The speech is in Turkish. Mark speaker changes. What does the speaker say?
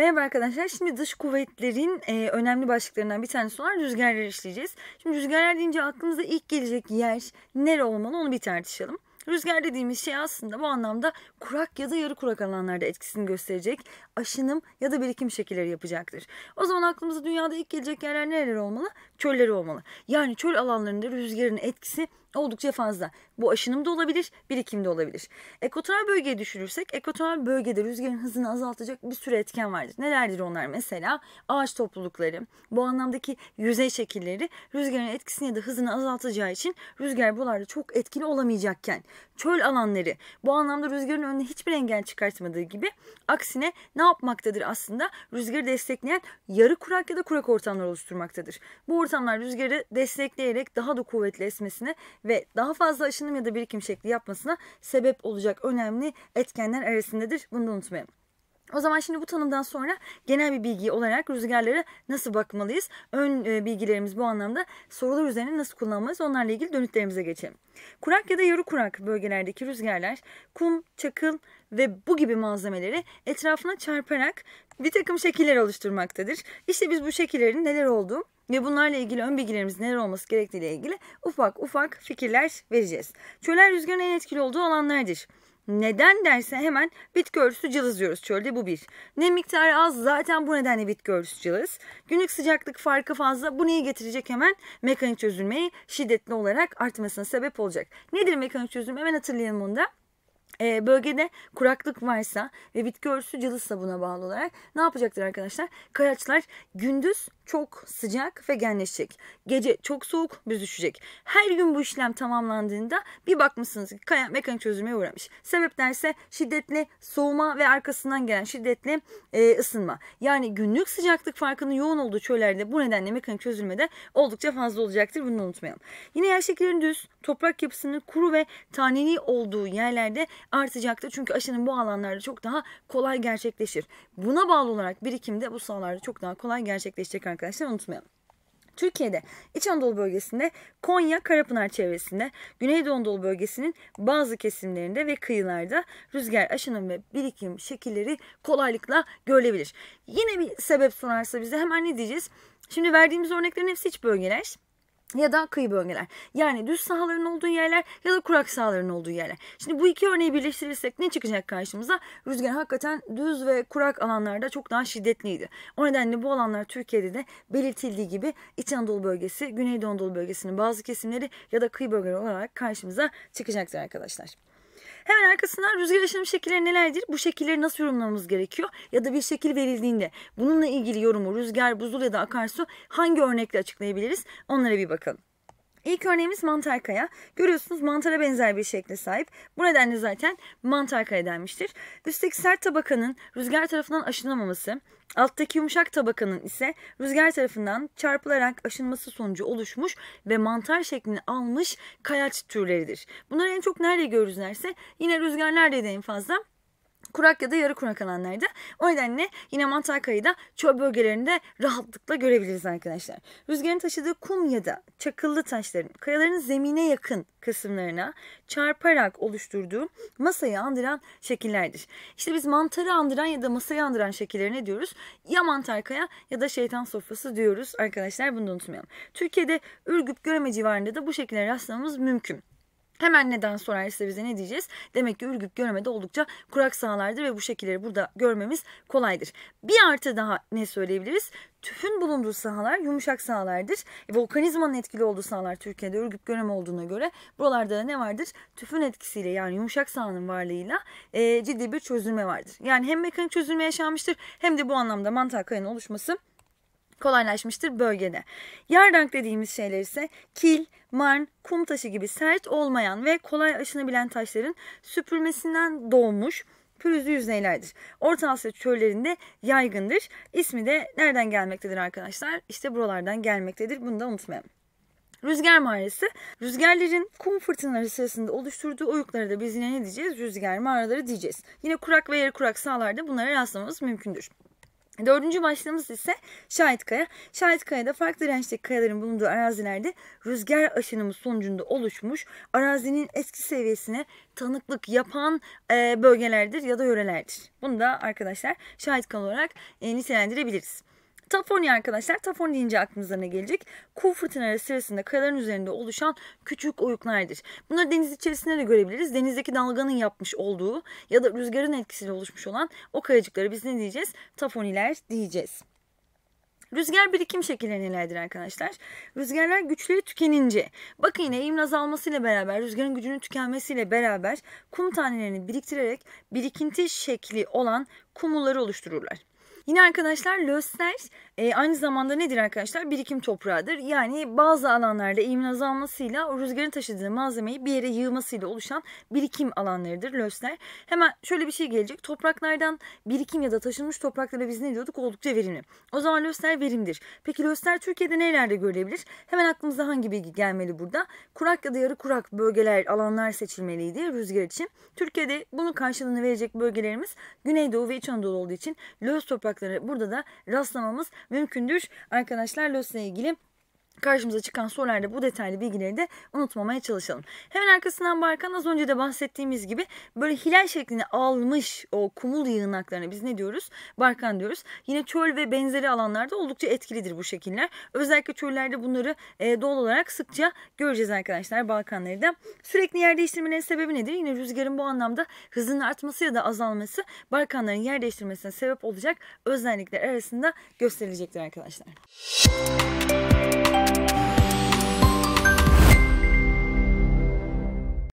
Speaker 1: Merhaba arkadaşlar. Şimdi dış kuvvetlerin e, önemli başlıklarından bir tanesi olan rüzgarları işleyeceğiz. Şimdi rüzgarlar deyince aklımıza ilk gelecek yer nere olmalı onu bir tartışalım. Rüzgar dediğimiz şey aslında bu anlamda kurak ya da yarı kurak alanlarda etkisini gösterecek, aşınım ya da birikim şekilleri yapacaktır. O zaman aklımıza dünyada ilk gelecek yerler neler olmalı? Çölleri olmalı. Yani çöl alanlarında rüzgarın etkisi oldukça fazla. Bu aşınım da olabilir, birikim de olabilir. Ekvatoral bölgeye düşünürsek ekvatoral bölgede rüzgarın hızını azaltacak bir sürü etken vardır. Nelerdir onlar mesela? Ağaç toplulukları, bu anlamdaki yüzey şekilleri rüzgarın etkisini ya da hızını azaltacağı için rüzgar buralarda çok etkili olamayacakken çöl alanları bu anlamda rüzgarın önüne hiçbir engel çıkartmadığı gibi aksine ne yapmaktadır aslında? Rüzgarı destekleyen yarı kurak ya da kurak ortamlar oluşturmaktadır. Bu ortamlar rüzgarı destekleyerek daha da kuvvetli esmesine ve daha fazla aşınım ya da birikim şekli yapmasına sebep olacak önemli etkenler arasındadır. Bunu da unutmayalım. O zaman şimdi bu tanımdan sonra genel bir bilgi olarak rüzgarlara nasıl bakmalıyız? Ön e, bilgilerimiz bu anlamda sorular üzerine nasıl kullanmalıyız? Onlarla ilgili dönütlerimize geçelim. Kurak ya da yarı kurak bölgelerdeki rüzgarlar kum, çakıl ve bu gibi malzemeleri etrafına çarparak bir takım şekiller oluşturmaktadır. İşte biz bu şekillerin neler olduğu ve bunlarla ilgili ön bilgilerimiz neler olması gerektiğiyle ilgili ufak ufak fikirler vereceğiz. Çöller rüzgarın en etkili olduğu alanlardır. Neden derse hemen bitki örtüsü cılız çölde bu bir. Nem miktarı az zaten bu nedenle bitki örtüsü cılız. Günlük sıcaklık farkı fazla bu neyi getirecek hemen? Mekanik çözülmeyi şiddetli olarak artmasına sebep olacak. Nedir mekanik çözülme hemen hatırlayalım onu da e, bölgede kuraklık varsa ve bitki örtüsü cılızsa buna bağlı olarak ne yapacaktır arkadaşlar? Kayaçlar gündüz çok sıcak ve genleşecek. Gece çok soğuk büzüşecek. Her gün bu işlem tamamlandığında bir bakmışsınız ki kaya mekanik çözülmeye uğramış. Sebepler ise şiddetli soğuma ve arkasından gelen şiddetli e, ısınma. Yani günlük sıcaklık farkının yoğun olduğu çöllerde bu nedenle mekanik çözülmede oldukça fazla olacaktır. Bunu unutmayalım. Yine yer şekillerinin düz, toprak yapısının kuru ve taneli olduğu yerlerde artacaktır. Çünkü aşının bu alanlarda çok daha kolay gerçekleşir. Buna bağlı olarak birikimde bu sahalarda çok daha kolay gerçekleşecek arkadaşlar arkadaşlar unutmayalım. Türkiye'de İç Anadolu bölgesinde Konya Karapınar çevresinde Güneydoğu Anadolu bölgesinin bazı kesimlerinde ve kıyılarda rüzgar aşınım ve birikim şekilleri kolaylıkla görülebilir. Yine bir sebep sunarsa bize hemen ne diyeceğiz? Şimdi verdiğimiz örneklerin hepsi iç bölgeler ya da kıyı bölgeler. Yani düz sahaların olduğu yerler ya da kurak sahaların olduğu yerler. Şimdi bu iki örneği birleştirirsek ne çıkacak karşımıza? Rüzgar hakikaten düz ve kurak alanlarda çok daha şiddetliydi. O nedenle bu alanlar Türkiye'de de belirtildiği gibi İç Anadolu bölgesi, Güneydoğu Anadolu bölgesinin bazı kesimleri ya da kıyı bölgeleri olarak karşımıza çıkacaktır arkadaşlar. Hemen arkasından rüzgar aşınım şekilleri nelerdir? Bu şekilleri nasıl yorumlamamız gerekiyor? Ya da bir şekil verildiğinde bununla ilgili yorumu rüzgar, buzul ya da akarsu hangi örnekle açıklayabiliriz? Onlara bir bakalım. İlk örneğimiz mantar kaya. Görüyorsunuz mantara benzer bir şekle sahip. Bu nedenle zaten mantar kaya denmiştir. Üstteki sert tabakanın rüzgar tarafından aşınamaması, alttaki yumuşak tabakanın ise rüzgar tarafından çarpılarak aşınması sonucu oluşmuş ve mantar şeklini almış kayaç türleridir. Bunları en çok nerede görürüz derse yine rüzgar rüzgarlarda en fazla kurak ya da yarı kurak alanlarda. O nedenle yine mantar Antakya'yı da çöl bölgelerinde rahatlıkla görebiliriz arkadaşlar. Rüzgarın taşıdığı kum ya da çakıllı taşların kayaların zemine yakın kısımlarına çarparak oluşturduğu masayı andıran şekillerdir. İşte biz mantarı andıran ya da masayı andıran şekillerine diyoruz? Ya mantar kaya ya da şeytan sofrası diyoruz arkadaşlar bunu da unutmayalım. Türkiye'de Ürgüp Göreme civarında da bu şekilde rastlamamız mümkün. Hemen neden sorarsa bize ne diyeceğiz? Demek ki Ürgüp Göreme'de oldukça kurak sahalardır ve bu şekilleri burada görmemiz kolaydır. Bir artı daha ne söyleyebiliriz? Tüfün bulunduğu sahalar yumuşak sahalardır. E, volkanizmanın etkili olduğu sahalar Türkiye'de Ürgüp Göreme olduğuna göre buralarda da ne vardır? Tüfün etkisiyle yani yumuşak sahanın varlığıyla e, ciddi bir çözülme vardır. Yani hem mekanik çözülme yaşanmıştır hem de bu anlamda mantar kayanın oluşması kolaylaşmıştır bölgede. Yardank dediğimiz şeyler ise kil, marn, kum taşı gibi sert olmayan ve kolay aşınabilen taşların süpürmesinden doğmuş pürüzlü yüzeylerdir. Orta Asya çöllerinde yaygındır. İsmi de nereden gelmektedir arkadaşlar? İşte buralardan gelmektedir. Bunu da unutmayalım. Rüzgar mağarası. Rüzgarların kum fırtınaları sırasında oluşturduğu oyuklara da biz yine ne diyeceğiz? Rüzgar mağaraları diyeceğiz. Yine kurak ve yarı kurak sahalarda bunlara rastlamamız mümkündür. Dördüncü başlığımız ise şahit kaya. Şahit kayada farklı rençteki kayaların bulunduğu arazilerde rüzgar aşınımı sonucunda oluşmuş arazinin eski seviyesine tanıklık yapan e, bölgelerdir ya da yörelerdir. Bunu da arkadaşlar şahit kaya olarak e, nitelendirebiliriz. Tafoni arkadaşlar. Tafoni deyince aklınıza ne gelecek? Kuğu fırtınaları sırasında kayaların üzerinde oluşan küçük oyuklardır. Bunları deniz içerisinde de görebiliriz. Denizdeki dalganın yapmış olduğu ya da rüzgarın etkisiyle oluşmuş olan o kayacıkları biz ne diyeceğiz? Tafoniler diyeceğiz. Rüzgar birikim şekilleri nelerdir arkadaşlar? Rüzgarlar güçleri tükenince, bakın yine eğimin azalmasıyla beraber, rüzgarın gücünün tükenmesiyle beraber kum tanelerini biriktirerek birikinti şekli olan kumulları oluştururlar. Yine arkadaşlar löster e, aynı zamanda nedir arkadaşlar? Birikim toprağıdır. Yani bazı alanlarda eğimin azalmasıyla o rüzgarın taşıdığı malzemeyi bir yere yığmasıyla oluşan birikim alanlarıdır löster. Hemen şöyle bir şey gelecek. Topraklardan birikim ya da taşınmış topraklara biz ne diyorduk? Oldukça verimli. O zaman löster verimdir. Peki löster Türkiye'de nelerde görülebilir? Hemen aklımıza hangi bilgi gelmeli burada? Kurak ya da yarı kurak bölgeler, alanlar seçilmeliydi rüzgar için. Türkiye'de bunun karşılığını verecek bölgelerimiz Güneydoğu ve İç Anadolu olduğu için löz toprak kaynakları burada da rastlamamız mümkündür. Arkadaşlar LOS'la ilgili karşımıza çıkan sorularda bu detaylı bilgileri de unutmamaya çalışalım. Hemen arkasından Barkan az önce de bahsettiğimiz gibi böyle hilal şeklini almış o kumul yığınaklarına biz ne diyoruz? Barkan diyoruz. Yine çöl ve benzeri alanlarda oldukça etkilidir bu şekiller. Özellikle çöllerde bunları e, doğal olarak sıkça göreceğiz arkadaşlar Balkanları da. Sürekli yer değiştirmenin sebebi nedir? Yine rüzgarın bu anlamda hızının artması ya da azalması Balkanların yer değiştirmesine sebep olacak özellikler arasında gösterilecektir arkadaşlar. Müzik